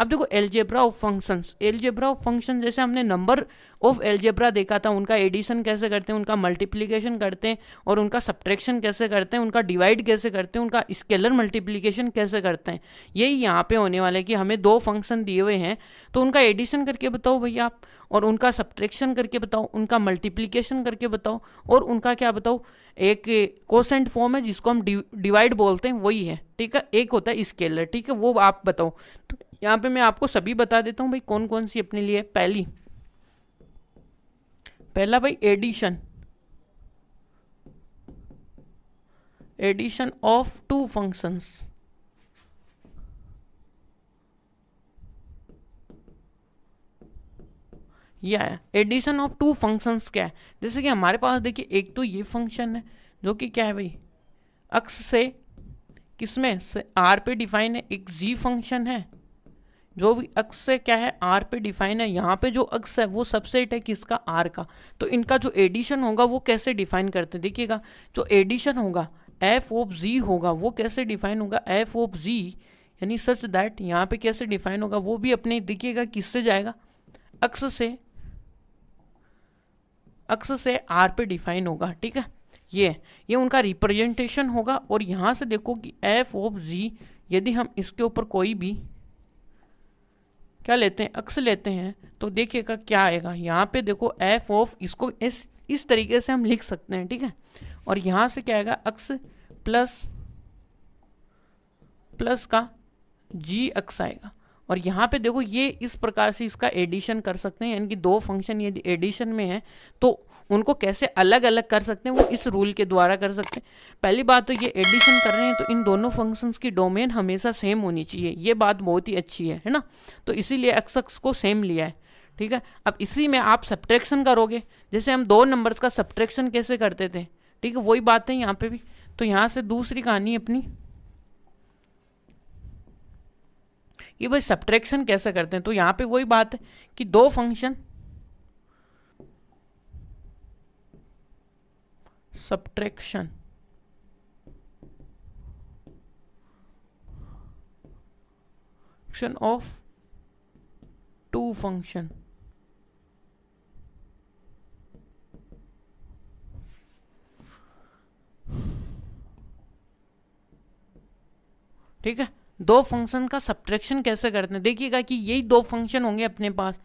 अब देखो algebra of functions algebra of function जैसे हमने नंबर ऑफ एलजेब्रा देखा था उनका एडिशन कैसे करते हैं उनका मल्टीप्लीकेशन करते हैं और उनका सब्ट्रैक्शन कैसे करते हैं उनका डिवाइड कैसे करते हैं उनका स्केलर मल्टीप्लीकेशन कैसे करते हैं यही यहाँ पे होने वाला है कि हमें दो फंक्शन दिए हुए हैं तो उनका एडिशन करके बताओ भैया आप और उनका सब्ट्रैक्शन करके बताओ उनका मल्टीप्लीकेशन करके बताओ और उनका क्या बताओ एक कोसेंट फॉर्म है जिसको हम डिवाइड बोलते हैं वही है ठीक है एक होता है स्केलर ठीक है वो आप बताओ तो यहाँ पे मैं आपको सभी बता देता हूँ भाई कौन कौन सी अपने लिए पहली पहला भाई addition addition of two functions या एडिशन ऑफ टू फंक्शंस क्या है जैसे कि हमारे पास देखिए एक तो ये फंक्शन है जो कि क्या है भाई अक्स से किसमें से आर पे डिफाइन है एक जी फंक्शन है जो भी अक्स है क्या है आर पे डिफाइन है यहाँ पे जो अक्स है वो सबसेट है किसका आर का तो इनका जो एडिशन होगा वो कैसे डिफाइन करते हैं देखिएगा जो एडिशन होगा एफ ओप जी होगा वो कैसे डिफाइन होगा एफ ओप जी यानी सच दैट यहाँ पे कैसे डिफाइन होगा वो भी अपने देखिएगा किससे जाएगा अक्स से अक्स से आर पे डिफाइन होगा ठीक है ये ये उनका रिप्रेजेंटेशन होगा और यहाँ से देखो कि एफ ओप जी यदि हम इसके ऊपर कोई भी क्या लेते हैं अक्स लेते हैं तो देखिएगा क्या आएगा यहाँ पे देखो एफ ऑफ इसको इस इस तरीके से हम लिख सकते हैं ठीक है और यहाँ से क्या आएगा अक्स प्लस प्लस का जी अक्स आएगा और यहाँ पे देखो ये इस प्रकार से इसका एडिशन कर सकते हैं यानी कि दो फंक्शन यदि एडिशन में है तो उनको कैसे अलग अलग कर सकते हैं वो इस रूल के द्वारा कर सकते हैं पहली बात तो ये एडिशन कर रहे हैं तो इन दोनों फंक्शंस की डोमेन हमेशा सेम होनी चाहिए ये बात बहुत ही अच्छी है है ना तो इसीलिए एक्सक्स को सेम लिया है ठीक है अब इसी में आप सब्ट्रैक्शन करोगे जैसे हम दो नंबर्स का सब्ट्रैक्शन कैसे करते थे ठीक है वही बात है यहाँ पर भी तो यहाँ से दूसरी कहानी अपनी ये भाई सब्ट्रैक्शन कैसे करते हैं तो यहाँ पे वही बात है कि दो function subtraction function of two function ठीक है दो फंक्शन का सब्ट्रैक्शन कैसे करते हैं देखिएगा कि यही दो फंक्शन होंगे अपने पास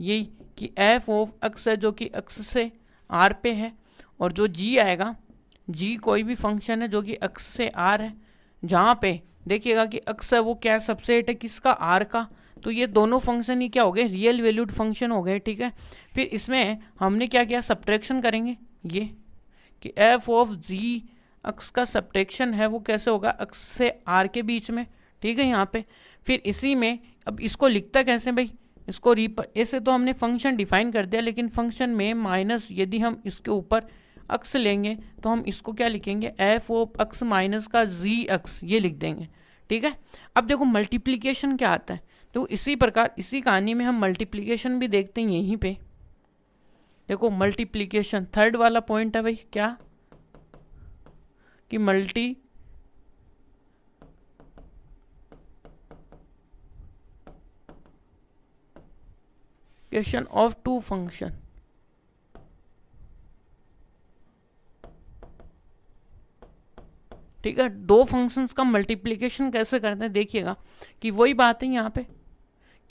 यही कि एफ ऑफ एक्स है जो कि एक्स से आर पे है और जो जी आएगा जी कोई भी फंक्शन है जो कि एक्स से आर है जहाँ पे देखिएगा कि एक्स है वो क्या सबसेट है किसका आर का तो ये दोनों फंक्शन ही क्या हो गए रियल वैल्यूड फंक्शन हो गए ठीक है फिर इसमें हमने क्या किया सब्ट्रैक्शन करेंगे ये कि एफ ऑफ जी अक्स का सब्ट्रैक्शन है वो कैसे होगा अक्स से आर के बीच में ठीक है यहाँ पे फिर इसी में अब इसको लिखता कैसे भाई इसको रिप ऐसे तो हमने फंक्शन डिफाइन कर दिया लेकिन फंक्शन में माइनस यदि हम इसके ऊपर अक्स लेंगे तो हम इसको क्या लिखेंगे एफ ओ अक्स माइनस का जी अक्स ये लिख देंगे ठीक है अब देखो मल्टीप्लीकेशन क्या आता है तो इसी प्रकार इसी कहानी में हम मल्टीप्लीकेशन भी देखते हैं यहीं पर देखो मल्टीप्लीकेशन थर्ड वाला पॉइंट है भाई क्या कि multi integration of two function ठीक है दो फंक्शंस का मल्टीप्लीकेशन कैसे करते हैं देखिएगा कि वही बात है यहां पे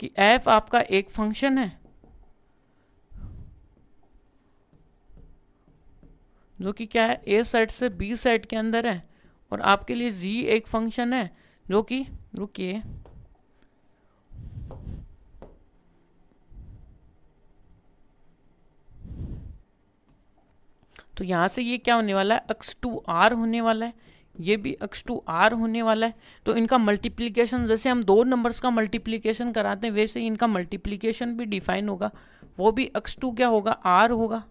कि एफ आपका एक फंक्शन है जो कि क्या है ए सेट से बी सेट के अंदर है और आपके लिए जी एक फंक्शन है जो कि रुकिए तो यहाँ से ये क्या होने वाला है एक्स टू आर होने वाला है ये भी एक्स टू आर होने वाला है तो इनका मल्टीप्लीकेशन जैसे हम दो नंबर्स का मल्टीप्लीकेशन कराते हैं वैसे ही इनका मल्टीप्लीकेशन भी डिफाइन होगा वो भी एक्स टू क्या होगा आर होगा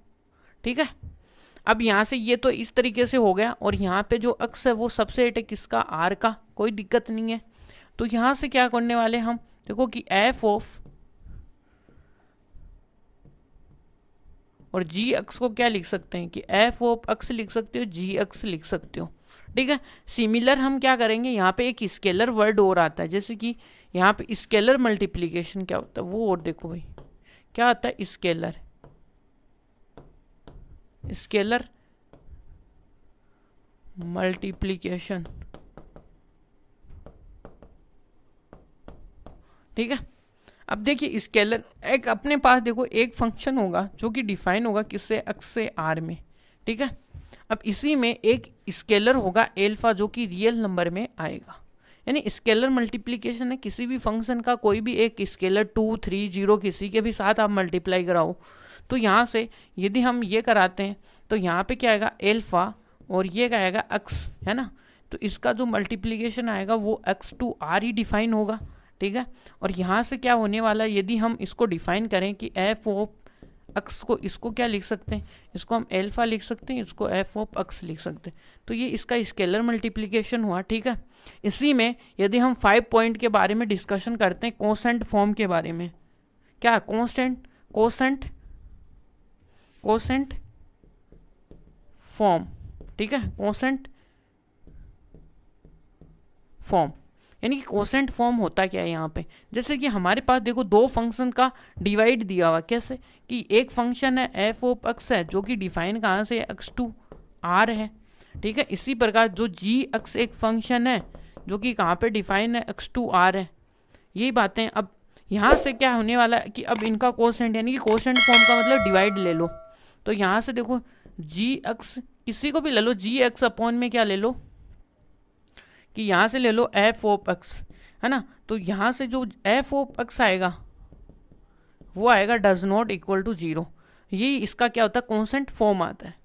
ठीक है अब यहाँ से ये तो इस तरीके से हो गया और यहाँ पे जो अक्स है वो सबसे एट है किसका आर का कोई दिक्कत नहीं है तो यहाँ से क्या करने वाले हम देखो कि एफ ऑफ और जी अक्स को क्या लिख सकते हैं कि एफ ओ अक्स लिख सकते हो जी अक्स लिख सकते हो ठीक है सिमिलर हम क्या करेंगे यहाँ पे एक स्केलर वर्ड और आता है जैसे कि यहाँ पे स्केलर मल्टीप्लीकेशन क्या होता है वो और देखो भाई क्या आता है स्केलर स्केलर मल्टीप्लीकेशन ठीक है अब देखिए स्केलर एक अपने पास देखो एक फंक्शन होगा जो कि डिफाइन होगा किससे एक्स से आर में ठीक है अब इसी में एक स्केलर होगा एल्फा जो कि रियल नंबर में आएगा यानी स्केलर मल्टीप्लीकेशन है किसी भी फंक्शन का कोई भी एक स्केलर टू थ्री जीरो किसी के भी साथ आप मल्टीप्लाई कराओ तो यहाँ से यदि हम ये कराते हैं तो यहाँ पे क्या आएगा एल्फ़ा और ये क्या आएगा एक्स है ना तो इसका जो मल्टीप्लीकेशन आएगा वो एक्स टू आर ही डिफाइन होगा ठीक है और यहाँ से क्या होने वाला है यदि हम इसको डिफाइन करें कि एफ ओप अक्स को इसको क्या लिख सकते हैं इसको हम एल्फा लिख सकते हैं इसको एफ ओप अक्स लिख सकते हैं तो ये इसका स्केलर मल्टीप्लिकेशन हुआ ठीक है इसी में यदि हम फाइव पॉइंट के बारे में डिस्कशन करते हैं कॉन्सेंट फॉर्म के बारे में क्या कॉन्सेंट कोसेंट कोसेंट फॉर्म ठीक है कॉन्सेंट फॉर्म यानी कि कोसेंट फॉर्म होता क्या है यहाँ पे जैसे कि हमारे पास देखो दो फंक्शन का डिवाइड दिया हुआ कैसे कि एक फंक्शन है एफ ओप एक्स है जो कि डिफाइन कहाँ से एक्स टू आर है ठीक है इसी प्रकार जो जी एक्स एक फंक्शन है जो कि कहाँ पे डिफाइन है एक्स टू आर है यही बातें अब यहाँ से क्या होने वाला है कि अब इनका कोसेंट यानी कि कोसेंट फॉर्म का मतलब डिवाइड ले लो तो यहाँ से देखो जी एक्स किसी को भी ले लो जी एक्स अपॉन में क्या ले लो कि यहाँ से ले लो एफ ओ पक्स है ना तो यहाँ से जो एफ ओ पक्स आएगा वो आएगा does not equal to zero ये इसका क्या होता है कॉन्सेंट फॉर्म आता है